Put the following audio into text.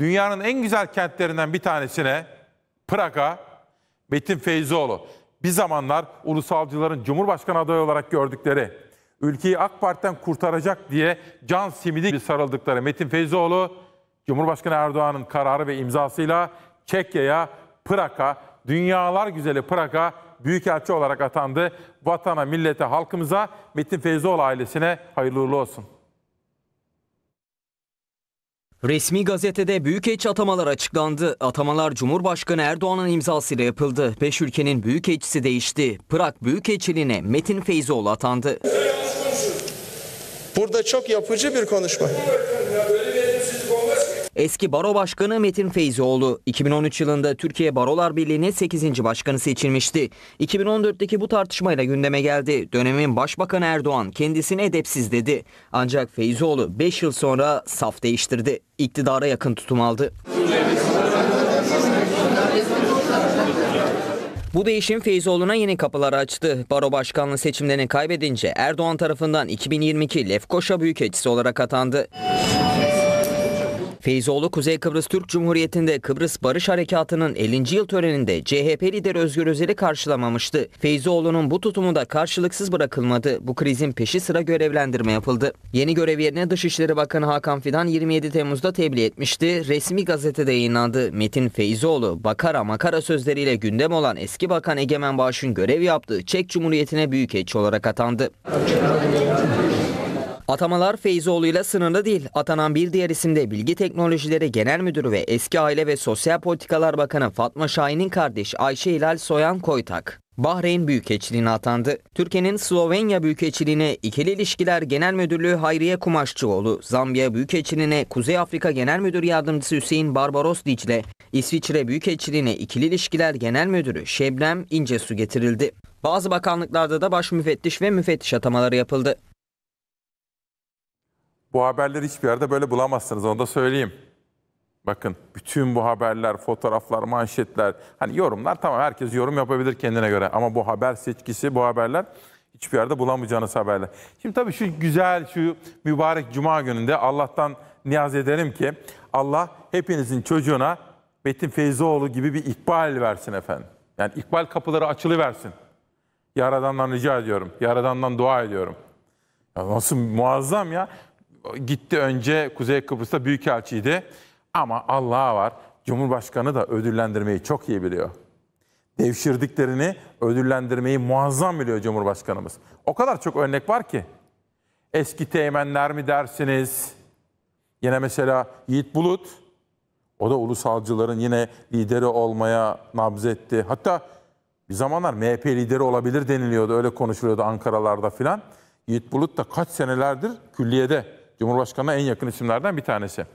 dünyanın en güzel kentlerinden bir tanesine Praga Metin Feyzoğlu bir zamanlar ulusalcıların Cumhurbaşkanı adayı olarak gördükleri, ülkeyi AK Parti'den kurtaracak diye can simidi gibi sarıldıkları Metin Feyzoğlu, Cumhurbaşkanı Erdoğan'ın kararı ve imzasıyla Çekya'ya Praga, dünyalar güzeli Praka büyükelçi olarak atandı. Vatana, millete, halkımıza, Metin Feyzoğlu ailesine hayırlı uğurlu olsun. Resmi gazetede büyükelçi atamalar açıklandı. Atamalar Cumhurbaşkanı Erdoğan'ın imzasıyla yapıldı. Beş ülkenin büyükelçisi değişti. Prag Büyükelçiliğine Metin Feyzoğlu atandı. Burada çok yapıcı bir konuşma. Eski baro başkanı Metin Feyzioğlu 2013 yılında Türkiye Barolar Birliği'ne 8. başkanı seçilmişti. 2014'teki bu tartışmayla gündeme geldi. Dönemin Başbakanı Erdoğan kendisini edepsiz dedi. Ancak Feyzioğlu 5 yıl sonra saf değiştirdi. İktidara yakın tutum aldı. Bu değişim Feyzoğlu'na yeni kapılar açtı. Baro başkanlığı seçimlerini kaybedince Erdoğan tarafından 2022 Lefkoşa Büyükelçisi olarak atandı. Feyzoğlu Kuzey Kıbrıs Türk Cumhuriyeti'nde Kıbrıs Barış Harekatı'nın 50. yıl töreninde CHP lideri Özgür Özel'i karşılamamıştı. Feyzoğlu'nun bu tutumu da karşılıksız bırakılmadı. Bu krizin peşi sıra görevlendirme yapıldı. Yeni görev yerine Dışişleri Bakanı Hakan Fidan 27 Temmuz'da tebliğ etmişti. Resmi gazetede yayınlandı. Metin Feyzoğlu bakara makara sözleriyle gündem olan eski bakan Egemen Bağış'ın görev yaptığı Çek Cumhuriyeti'ne büyük büyükelçi olarak atandı. Atamalar Feyzoğlu ile sınırlı değil. Atanan bir diğer isim de Bilgi Teknolojileri Genel Müdürü ve eski Aile ve Sosyal Politikalar Bakanı Fatma Şahin'in kardeşi Ayşe Hilal Soyan Koytak. Bahreyn Büyükelçiliğine atandı. Türkiye'nin Slovenya Büyükelçiliğine İkili İlişkiler Genel Müdürlüğü Hayriye Kumaşçıoğlu, Zambiya Büyükelçiliğine Kuzey Afrika Genel Müdür Yardımcısı Hüseyin Barbaros Dicle, İsviçre Büyükelçiliğine İkili İlişkiler Genel Müdürü Şebnem İncesu getirildi. Bazı bakanlıklarda da baş müfettiş ve müfettiş atamaları yapıldı. Bu haberleri hiçbir yerde böyle bulamazsınız onu da söyleyeyim. Bakın bütün bu haberler, fotoğraflar, manşetler, hani yorumlar tamam herkes yorum yapabilir kendine göre. Ama bu haber seçkisi, bu haberler hiçbir yerde bulamayacağınız haberler. Şimdi tabii şu güzel, şu mübarek cuma gününde Allah'tan niyaz ederim ki Allah hepinizin çocuğuna Betim Feyzoğlu gibi bir ikbal versin efendim. Yani ikbal kapıları açılı versin. Yaradan'dan rica ediyorum. Yaradan'dan dua ediyorum. Ya nasıl muazzam ya gitti önce Kuzey Kıbrıs'ta büyükelçiydi. Ama Allah'a var Cumhurbaşkanı da ödüllendirmeyi çok iyi biliyor. Devşirdiklerini ödüllendirmeyi muazzam biliyor Cumhurbaşkanımız. O kadar çok örnek var ki. Eski teğmenler mi dersiniz? Yine mesela Yiğit Bulut, o da ulusalcıların yine lideri olmaya nabzetti. Hatta bir zamanlar MHP lideri olabilir deniliyordu. Öyle konuşuluyordu Ankara'larda filan. Yiğit Bulut da kaç senelerdir külliyede Cumhurbaşkanı'na en yakın isimlerden bir tanesi.